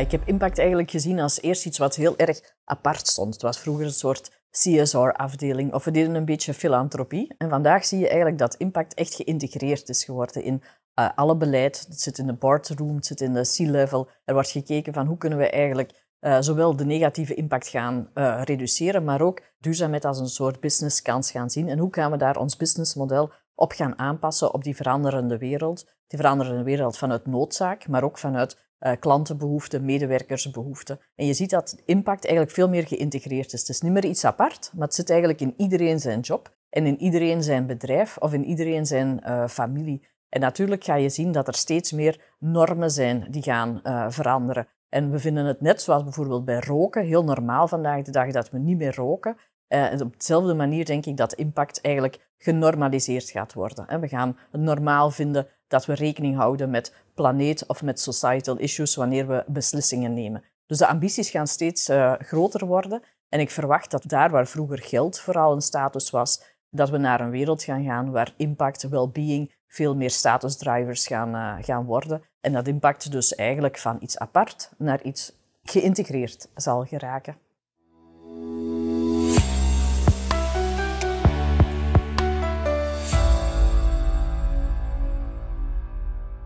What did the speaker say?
ik heb impact eigenlijk gezien als eerst iets wat heel erg apart stond. Het was vroeger een soort CSR-afdeling of we deden een beetje filantropie. En vandaag zie je eigenlijk dat impact echt geïntegreerd is geworden in eh, alle beleid. Het zit in de boardroom, het zit in de C-level. Er wordt gekeken van hoe kunnen we eigenlijk eh, zowel de negatieve impact gaan eh, reduceren, maar ook duurzaamheid als een soort businesskans gaan zien. En hoe gaan we daar ons businessmodel op gaan aanpassen op die veranderende wereld. Die veranderende wereld vanuit noodzaak, maar ook vanuit eh, klantenbehoeften, medewerkersbehoeften. En je ziet dat impact eigenlijk veel meer geïntegreerd is. Het is niet meer iets apart, maar het zit eigenlijk in iedereen zijn job en in iedereen zijn bedrijf of in iedereen zijn eh, familie. En natuurlijk ga je zien dat er steeds meer normen zijn die gaan eh, veranderen. En we vinden het net zoals bijvoorbeeld bij roken heel normaal vandaag de dag dat we niet meer roken. Eh, op dezelfde manier denk ik dat impact eigenlijk genormaliseerd gaat worden. We gaan het normaal vinden dat we rekening houden met planeet of met societal issues wanneer we beslissingen nemen. Dus de ambities gaan steeds eh, groter worden. En ik verwacht dat daar waar vroeger geld vooral een status was, dat we naar een wereld gaan gaan waar impact, well-being veel meer statusdrivers gaan, eh, gaan worden. En dat impact dus eigenlijk van iets apart naar iets geïntegreerd zal geraken.